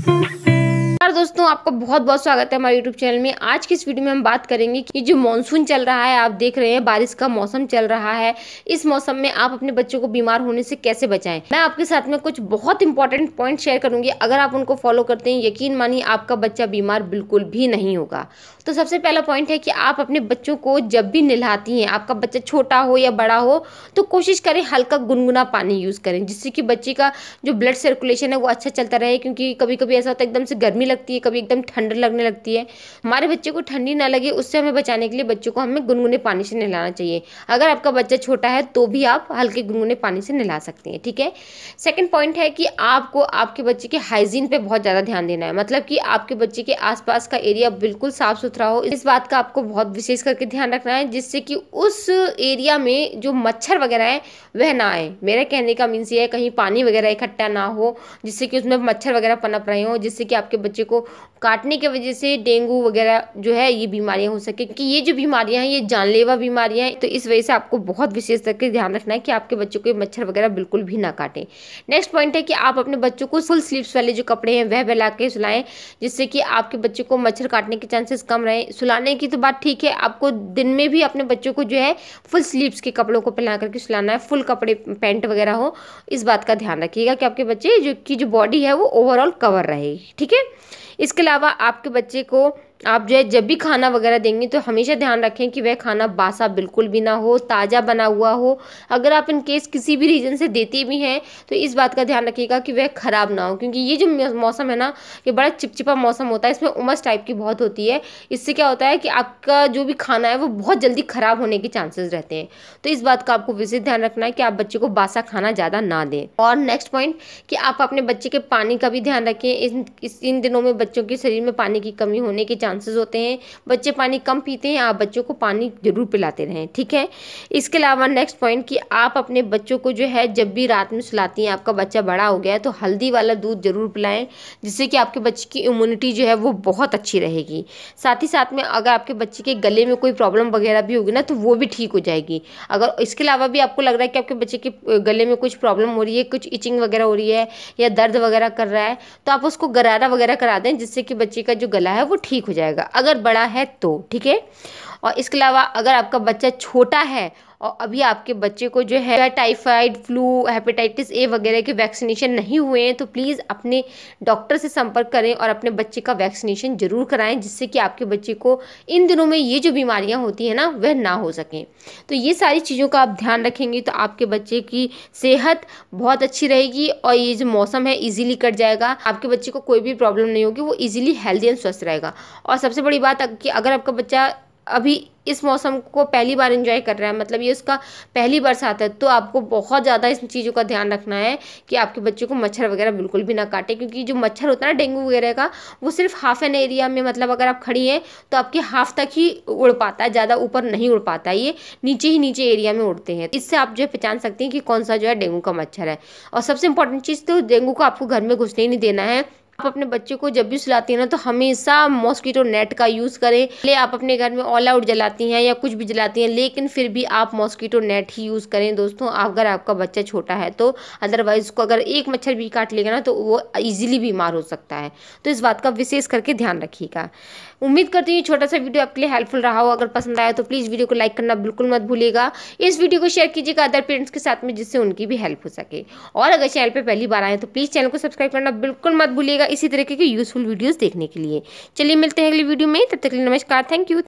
Thank you. दोस्तों आपका बहुत बहुत स्वागत है हमारे यूट्यूब चैनल में आज की इस वीडियो में हम बात करेंगे कि जो मॉनसून चल रहा है आप देख रहे हैं बारिश का मौसम चल रहा है इस मौसम में आप अपने बच्चों को बीमार होने से कैसे बचाएं मैं आपके साथ में कुछ बहुत इंपॉर्टेंट पॉइंट शेयर करूंगी अगर आप उनको फॉलो करते हैं यकीन मानिए आपका बच्चा बीमार बिल्कुल भी नहीं होगा तो सबसे पहला पॉइंट है कि आप अपने बच्चों को जब भी नहलाती हैं आपका बच्चा छोटा हो या बड़ा हो तो कोशिश करें हल्का गुनगुना पानी यूज़ करें जिससे कि बच्चे का जो ब्लड सर्कुलेशन है वो अच्छा चलता रहे क्योंकि कभी कभी ऐसा होता है एकदम से गर्मी लगती लगती है कभी एकदम ठंड लगने लगती है हमारे बच्चे को ठंडी ना लगे उससे हमें बचाने के लिए बच्चों को हमें गुनगुने पानी से नहलाना चाहिए अगर आपका बच्चा छोटा है तो भी आप हल्के गुनगुने पानी से नहला सकते हैं ठीक है सेकेंड पॉइंट है कि आपको आपके बच्चे के हाइजीन पर बहुत ज़्यादा ध्यान देना है मतलब कि आपके बच्चे के आसपास का एरिया बिल्कुल साफ सुथरा हो इस बात का आपको बहुत विशेष करके ध्यान रखना है जिससे कि उस एरिया में जो मच्छर वगैरह है वह ना आए मेरा कहने का मीन्स ये है कहीं पानी वगैरह इकट्ठा ना हो जिससे कि उसमें मच्छर वगैरह पनप रहे हो जिससे कि आपके बच्चे को काटने की वजह से डेंगू वगैरह जो है ये बीमारियां हो सके कि ये जो बीमारियां हैं ये जानलेवा बीमारियां हैं तो इस वजह से आपको बहुत विशेष करके ध्यान रखना है कि आपके बच्चों को मच्छर वगैरह बिल्कुल भी ना काटें नेक्स्ट पॉइंट है कि आप अपने बच्चों को फुल स्लीव्स वाले जो कपड़े हैं वह बहला के सुलाएं जिससे कि आपके बच्चों को मच्छर काटने के चांसेस कम रहें सुलाने की तो बात ठीक है आपको दिन में भी अपने बच्चों को जो है फुल स्लीव्स के कपड़ों को पहना करके सुलाना है फुल कपड़े पैंट वगैरह हो इस बात का ध्यान रखिएगा कि आपके बच्चे जो की जो बॉडी है वो ओवरऑल कवर रहे ठीक है इसके अलावा आपके बच्चे को आप जो है जब भी खाना वगैरह देंगे तो हमेशा ध्यान रखें कि वह खाना बासा बिल्कुल भी ना हो ताज़ा बना हुआ हो अगर आप इन केस किसी भी रीज़न से देते भी हैं तो इस बात का ध्यान रखिएगा कि वह ख़राब ना हो क्योंकि ये जो मौसम है ना ये बड़ा चिपचिपा मौसम होता है इसमें उमस टाइप की बहुत होती है इससे क्या होता है कि आपका जो भी खाना है वो बहुत जल्दी ख़राब होने के चांसेस रहते हैं तो इस बात का आपको विशेष ध्यान रखना है कि आप बच्चे को बासा खाना ज़्यादा ना दें और नेक्स्ट पॉइंट कि आप अपने बच्चे के पानी का भी ध्यान रखें इन इन दिनों में बच्चों के शरीर में पानी की कमी होने के चांस चांसेस होते हैं बच्चे पानी कम पीते हैं आप बच्चों को पानी ज़रूर पिलाते रहें ठीक है इसके अलावा नेक्स्ट पॉइंट कि आप अपने बच्चों को जो है जब भी रात में सुलाती हैं आपका बच्चा बड़ा हो गया है तो हल्दी वाला दूध ज़रूर पिलाएं जिससे कि आपके बच्चे की इम्यूनिटी जो है वो बहुत अच्छी रहेगी साथ ही साथ में अगर आपके बच्चे के गले में कोई प्रॉब्लम वगैरह भी होगी ना तो वो भी ठीक हो जाएगी अगर इसके अलावा भी आपको लग रहा है कि आपके बच्चे के गले में कुछ प्रॉब्लम हो रही है कुछ इचिंग वगैरह हो रही है या दर्द वगैरह कर रहा है तो आप उसको गरारा वगैरह करा दें जिससे कि बच्चे का जो गला है वो ठीक हो जाए जाएगा अगर बड़ा है तो ठीक है और इसके अलावा अगर आपका बच्चा छोटा है और अभी आपके बच्चे को जो है टाइफाइड फ्लू हेपेटाइटिस ए वगैरह के वैक्सीनेशन नहीं हुए हैं तो प्लीज़ अपने डॉक्टर से संपर्क करें और अपने बच्चे का वैक्सीनेशन ज़रूर कराएं जिससे कि आपके बच्चे को इन दिनों में ये जो बीमारियाँ होती हैं ना वह ना हो सकें तो ये सारी चीज़ों का आप ध्यान रखेंगे तो आपके बच्चे की सेहत बहुत अच्छी रहेगी और ये जो मौसम है ईजिली कट जाएगा आपके बच्चे को कोई भी प्रॉब्लम नहीं होगी वो ईजिली हेल्दी एंड स्वस्थ रहेगा और सबसे बड़ी बात कि अगर आपका बच्चा अभी इस मौसम को पहली बार एंजॉय कर रहा है मतलब ये उसका पहली बरसात है तो आपको बहुत ज़्यादा इस चीज़ों का ध्यान रखना है कि आपके बच्चे को मच्छर वगैरह बिल्कुल भी ना काटे क्योंकि जो मच्छर होता है ना डेंगू वगैरह का वो सिर्फ हाफ एन एरिया में मतलब अगर आप खड़ी हैं तो आपके हाफ तक ही उड़ पाता है ज़्यादा ऊपर नहीं उड़ पाता है ये नीचे ही नीचे एरिया में उड़ते हैं इससे आप जो है पहचान सकते हैं कि कौन सा जो है डेंगू का मच्छर है और सबसे इंपॉर्टेंट चीज़ तो डेंगू को आपको घर में घुसने ही नहीं देना है आप अपने बच्चे को जब भी सुलाती है ना तो हमेशा मॉस्किटो नेट का यूज़ करें ले आप अपने घर में ऑल आउट जलाती हैं या कुछ भी जलाती हैं लेकिन फिर भी आप मॉस्किटो नेट ही यूज़ करें दोस्तों अगर आपका बच्चा छोटा है तो अदरवाइज़ उसको अगर एक मच्छर भी काट लेगा ना तो वो ईजिली बीमार हो सकता है तो इस बात का विशेष करके ध्यान रखिएगा उम्मीद करती हूँ छोटा सा वीडियो आपके लिए हेल्पफुल रहा हो अगर पसंद आया तो प्लीज़ वीडियो को लाइक करना बिल्कुल मत भूलिएगा इस वीडियो को शेयर कीजिएगा अदर पेरेंट्स के साथ में जिससे उनकी भी हेल्प हो सके और अगर चैनल पर पहली बार आए तो प्लीज़ चैनल को सब्सक्राइब करना बिल्कुल मत भूलिएगा इसी तरीके की यूज़फुल वीडियोज़ देखने के लिए चलिए मिलते हैं अगली वीडियो में तब तक के लिए नमस्कार थैंक यू